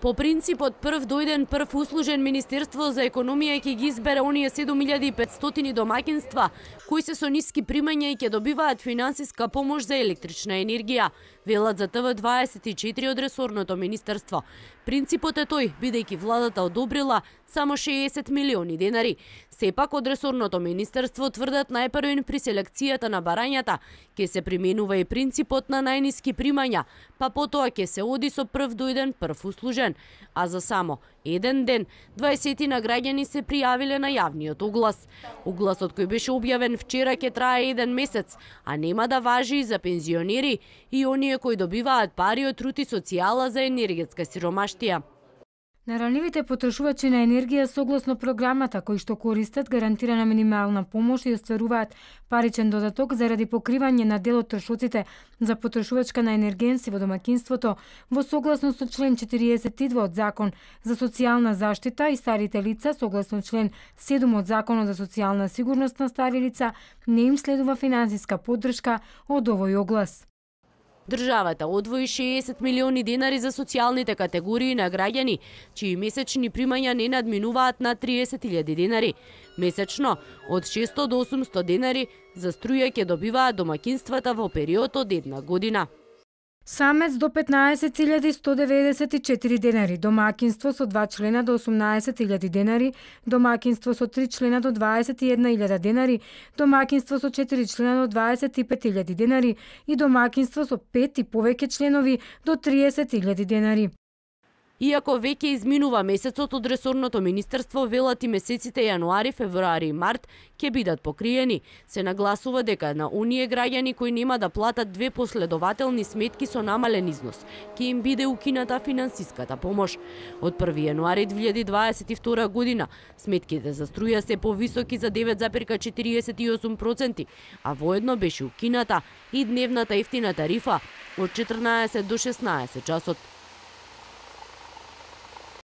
По принципот прв дојден, прв услужен Министерство за економија ќе ги избере оние 7500 домакинства кои се со ниски примања и ќе добиваат финансиска помош за електрична енергија, велат за ТВ24 од ресорното министерство. Принципот е тој, бидејќи владата одобрила само 60 милиони денари. Сепак, од ресорното министерство тврдат најпрвен при селекцијата на барањата ќе се применува и принципот на најниски примања, па потоа ќе се оди со прв дојден, прв услужен. А за само еден ден 20 на граѓани се пријавиле на јавниот оглас. Огласот кој беше објавен вчера ќе трае еден месец, а нема да важи и за пензионери и оние кои добиваат пари од трути социјала за енергетска сиромаштија. Наранливите потрошувачи на енергија согласно програмата кои што користат гарантирана минимална помош и остваруваат паричен додаток заради покривање на дел од трошоците за потрошувачка на енергенци во домакинството во согласно со член 42 од Закон за социјална заштита и старите лица согласно член 7 од Законот за социјална сигурност на стари лица не им следува финансиска поддршка од овој оглас. Државата одвои 60 милиони денари за социјалните категории на граѓани, чии месечни примања не надминуваат на 30.000 денари. Месечно, од 600 до 800 денари за струја ќе добиваат домакинствата во период од една година. Самец до 15.194 денари, домакинство со 2 члена до 18.000 денари, домакинство со 3 члена до 21.000 денари, домакинство со 4 члена до 25.000 денари и домакинство со 5 и повеќе членови до 30.000 денари. Иако веќе изминува месецот од ресорното министерство велат и месеците јануари, февруари и март ќе бидат покриени, се нагласува дека на оние граѓани кои нема да платат две последователни сметки со намален износ, ќе им биде укината финансиската помош. Од 1 јануари 2022 година сметките за струја се повисоки за 9,48%, а воедно беше укината и дневната ефтина тарифа од 14 до 16 часот.